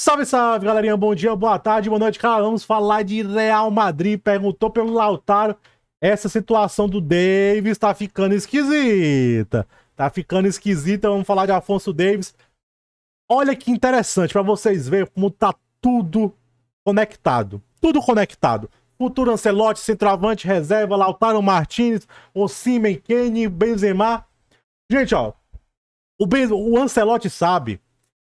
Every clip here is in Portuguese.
Salve, salve, galerinha. Bom dia, boa tarde, boa noite, cara. Vamos falar de Real Madrid. Perguntou pelo Lautaro. Essa situação do Davis tá ficando esquisita. Tá ficando esquisita. Vamos falar de Afonso Davis. Olha que interessante para vocês verem como tá tudo conectado. Tudo conectado. Futuro Ancelotti, centroavante, reserva, Lautaro Martinez, Osimhen, Kane, Benzema. Gente, ó, o, ben... o Ancelotti sabe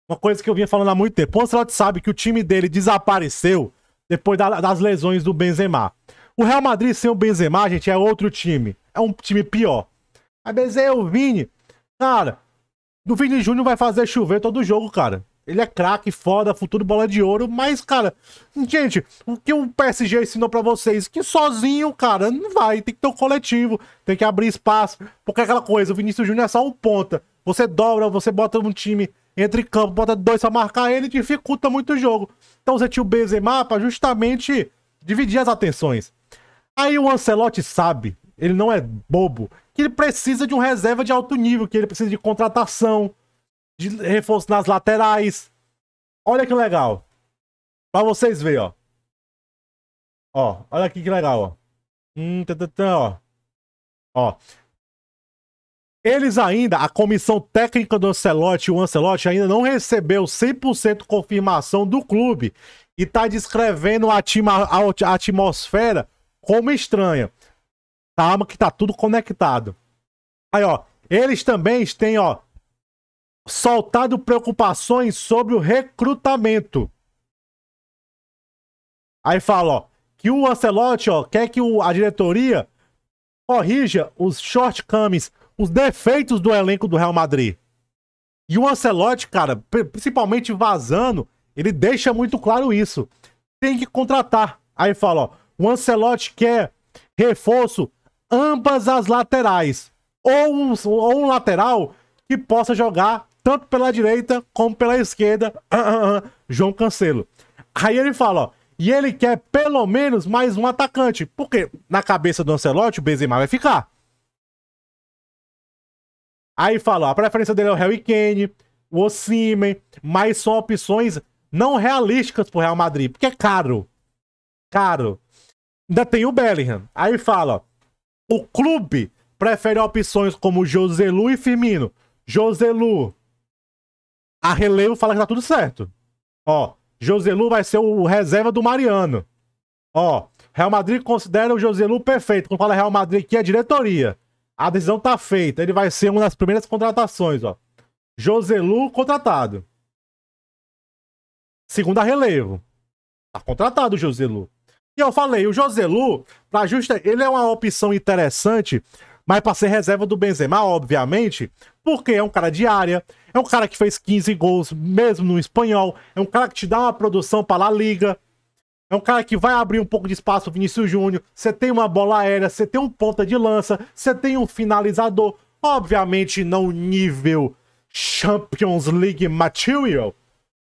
uma coisa que eu vinha falando há muito tempo. O Ancelotti sabe que o time dele desapareceu depois da, das lesões do Benzema. O Real Madrid sem o Benzema, gente, é outro time. É um time pior. A Benzema é o Vini. Cara, o Vini Júnior vai fazer chover todo jogo, cara. Ele é craque, foda, futuro bola de ouro, mas, cara, gente, o que o PSG ensinou para vocês? Que sozinho, cara, não vai, tem que ter um coletivo, tem que abrir espaço, porque é aquela coisa, o Vinícius Júnior é só um ponta. Você dobra, você bota um time entra em campo, bota dois pra marcar ele, dificulta muito o jogo. Então você tinha o Benzema pra justamente dividir as atenções. Aí o Ancelotti sabe, ele não é bobo, que ele precisa de um reserva de alto nível, que ele precisa de contratação, de reforço nas laterais. Olha que legal. Pra vocês verem, ó. Ó, olha aqui que legal, ó. Hum, tã, tã, tã, ó. Ó. Eles ainda, a comissão técnica do Ancelotti, o Ancelotti ainda não recebeu 100% confirmação do clube e está descrevendo a, atima, a atmosfera como estranha. Calma que tá tudo conectado. Aí, ó, eles também têm, ó, soltado preocupações sobre o recrutamento. Aí fala, ó, que o Ancelotti, ó, quer que o, a diretoria corrija os shortcomings os defeitos do elenco do Real Madrid. E o Ancelotti, cara, principalmente vazando, ele deixa muito claro isso. Tem que contratar. Aí fala, ó, o Ancelotti quer reforço ambas as laterais. Ou um, ou um lateral que possa jogar tanto pela direita como pela esquerda. Uh, uh, uh, João Cancelo. Aí ele fala, ó, e ele quer pelo menos mais um atacante. Porque na cabeça do Ancelotti, o Benzema vai ficar. Aí fala, ó, a preferência dele é o Harry Kane, o Osimen, mas são opções não realísticas pro Real Madrid, porque é caro. Caro. Ainda tem o Bellingham. Aí fala, ó, o clube prefere opções como Joselu e Firmino. Joselu, a relevo fala que tá tudo certo. Ó, Joselu vai ser o reserva do Mariano. Ó, Real Madrid considera o Joselu perfeito. Quando fala Real Madrid aqui é diretoria. A decisão tá feita. Ele vai ser uma das primeiras contratações, ó. Joselu contratado. Segunda relevo. Tá contratado o Joselu. E eu falei, o Joselu, pra justa, ele é uma opção interessante, mas pra ser reserva do Benzema, obviamente, porque é um cara de área, é um cara que fez 15 gols mesmo no espanhol, é um cara que te dá uma produção pra La Liga. É um cara que vai abrir um pouco de espaço, Vinícius Júnior. Você tem uma bola aérea, você tem um ponta de lança, você tem um finalizador. Obviamente não nível Champions League material,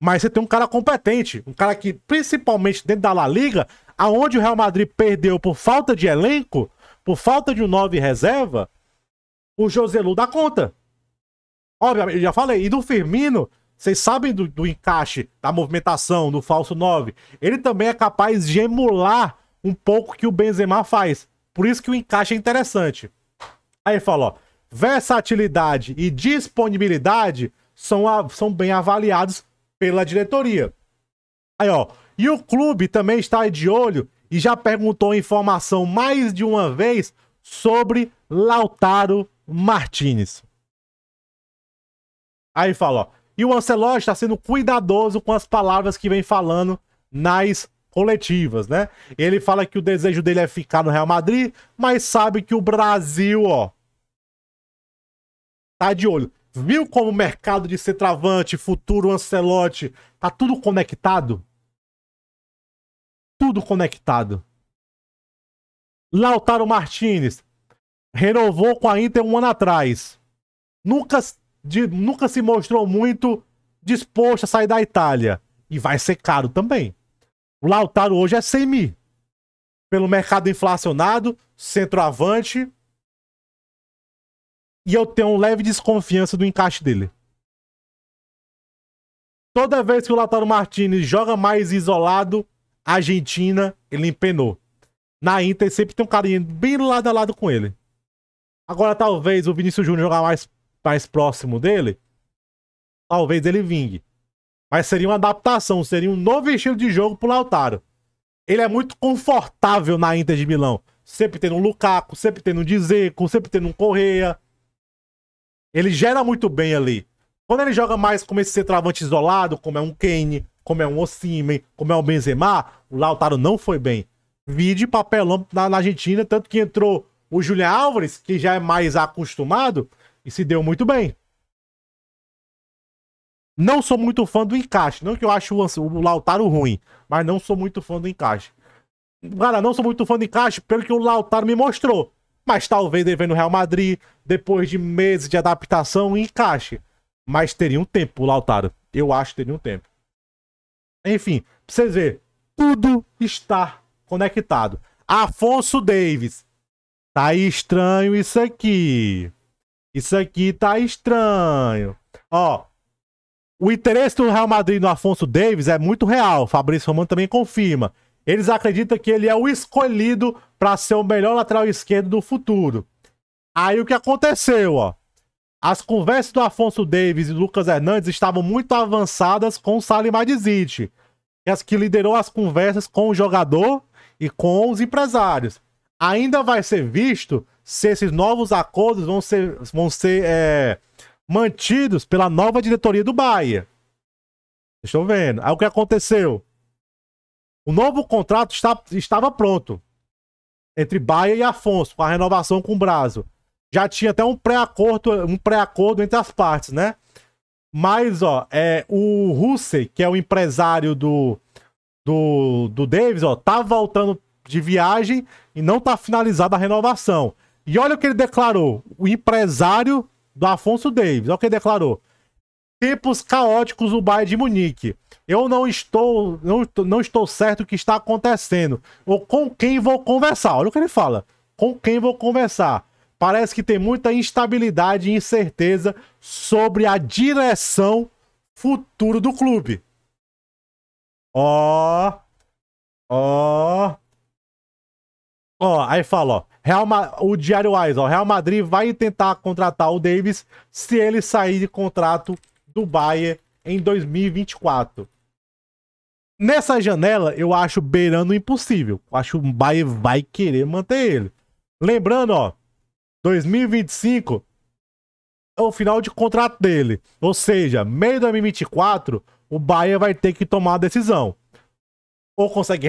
mas você tem um cara competente, um cara que principalmente dentro da La Liga, aonde o Real Madrid perdeu por falta de elenco, por falta de um nove reserva, o Joselu dá conta. Obviamente, eu já falei, e do Firmino, vocês sabem do, do, encaixe, da movimentação, do falso 9. Ele também é capaz de emular um pouco o que o Benzema faz. Por isso que o encaixe é interessante. Aí fala, versatilidade e disponibilidade são, a, são bem avaliados pela diretoria. Aí, ó, e o clube também está de olho e já perguntou informação mais de uma vez sobre Lautaro Martinez. Aí fala, ó, e o Ancelotti está sendo cuidadoso com as palavras que vem falando nas coletivas, né? Ele fala que o desejo dele é ficar no Real Madrid, mas sabe que o Brasil, ó, tá de olho. Viu como o mercado de centroavante, futuro Ancelotti, tá tudo conectado? Tudo conectado. Lautaro Martinez renovou com a Inter um ano atrás. Lucas de, nunca se mostrou muito disposto a sair da Itália. E vai ser caro também. O Lautaro hoje é semi Pelo mercado inflacionado, centroavante. E eu tenho um leve desconfiança do encaixe dele. Toda vez que o Lautaro Martinez joga mais isolado, Argentina, ele empenou. Na Inter sempre tem um carinha bem lado a lado com ele. Agora talvez o Vinícius Júnior jogar mais mais próximo dele, talvez ele vingue. Mas seria uma adaptação, seria um novo estilo de jogo pro Lautaro. Ele é muito confortável na Inter de Milão. Sempre tendo um Lukaku, sempre tendo um Dzeko, sempre tendo um Correia. Ele gera muito bem ali. Quando ele joga mais como esse centroavante isolado, como é um Kane, como é um Osimhen, como é um Benzema, o Lautaro não foi bem. Vide papelão na, na Argentina, tanto que entrou o Julian Álvares, que já é mais acostumado, e se deu muito bem. Não sou muito fã do encaixe. Não que eu acho o Lautaro ruim, mas não sou muito fã do encaixe. Cara, não sou muito fã do encaixe pelo que o Lautaro me mostrou. Mas talvez ele venha no Real Madrid, depois de meses de adaptação, encaixe. Mas teria um tempo o Lautaro. Eu acho que teria um tempo. Enfim, pra vocês verem, tudo está conectado. Afonso Davis. Tá estranho isso aqui. Isso aqui tá estranho. Ó, o interesse do Real Madrid no Afonso Davis é muito real. Fabrício Romano também confirma. Eles acreditam que ele é o escolhido para ser o melhor lateral esquerdo do futuro. Aí o que aconteceu, ó? As conversas do Afonso Davis e Lucas Hernandes estavam muito avançadas com o Salim Adizic, é que liderou as conversas com o jogador e com os empresários. Ainda vai ser visto se esses novos acordos vão ser, vão ser é, mantidos pela nova diretoria do Bahia. Estou vendo. Aí o que aconteceu? O novo contrato está, estava pronto entre Bahia e Afonso, com a renovação com o Brazo. Já tinha até um pré-acordo um pré -acordo entre as partes, né? Mas, ó, é, o Hussey, que é o empresário do, do, do Davis, ó, tá voltando de viagem e não tá finalizada a renovação. E olha o que ele declarou, o empresário do Afonso Davis. Olha o que ele declarou. Tempos caóticos no Bayern de Munique. Eu não estou, não, não estou certo o que está acontecendo. Ou com quem vou conversar. Olha o que ele fala. Com quem vou conversar. Parece que tem muita instabilidade e incerteza sobre a direção futuro do clube. Ó. Oh, ó. Oh. Ó, aí fala, ó. Real Ma... O Diário Wise, ó. Real Madrid vai tentar contratar o Davis se ele sair de contrato do Bayern em 2024. Nessa janela, eu acho beirando impossível. Eu acho que o Bayern vai querer manter ele. Lembrando, ó. 2025 é o final de contrato dele. Ou seja, meio de 2024, o Bayern vai ter que tomar a decisão ou consegue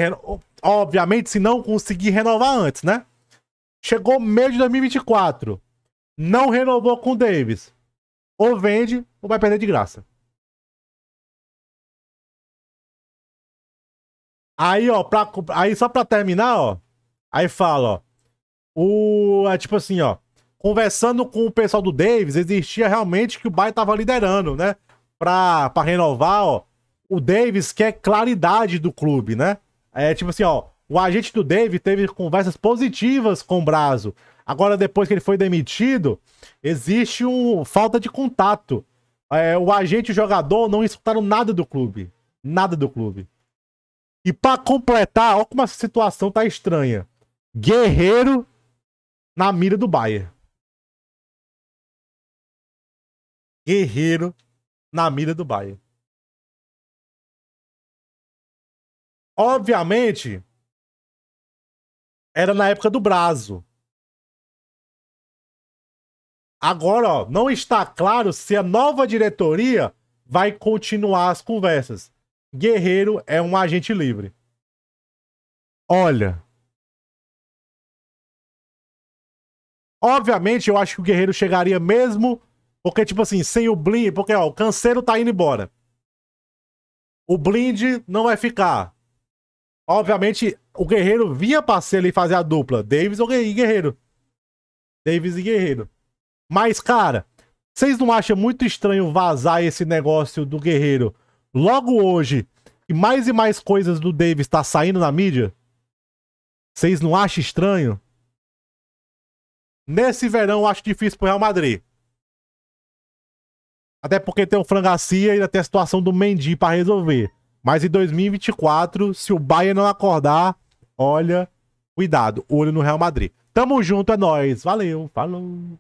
Obviamente, se não conseguir renovar antes, né? Chegou meio de 2024, não renovou com o Davis. Ou vende, ou vai perder de graça. Aí, ó, pra, aí só pra terminar, ó. Aí fala, ó. O, é tipo assim, ó. Conversando com o pessoal do Davis, existia realmente que o Bay tava liderando, né? Pra, pra renovar, ó o Davis quer claridade do clube, né? É tipo assim, ó, o agente do Davis teve conversas positivas com o Brazo. Agora, depois que ele foi demitido, existe um falta de contato. É, o agente e o jogador não escutaram nada do clube. Nada do clube. E para completar, olha como a situação tá estranha. Guerreiro na mira do Bayern. Guerreiro na mira do Bayern. Obviamente, era na época do Brazo. Agora, ó, não está claro se a nova diretoria vai continuar as conversas. Guerreiro é um agente livre. Olha. Obviamente, eu acho que o Guerreiro chegaria mesmo. Porque, tipo assim, sem o Blind. Porque, ó, o Canseiro tá indo embora. O Blind não vai ficar. Obviamente, o Guerreiro vinha pra ser ali fazer a dupla. Davis e Guerreiro. Davis e Guerreiro. Mas, cara, vocês não acham muito estranho vazar esse negócio do Guerreiro logo hoje? E mais e mais coisas do Davis tá saindo na mídia? Vocês não acham estranho? Nesse verão eu acho difícil pro Real Madrid. Até porque tem o Frangacia e ainda tem a situação do Mendy para resolver. Mas em 2024, se o Bayern não acordar, olha, cuidado, olho no Real Madrid. Tamo junto, é nóis. Valeu, falou.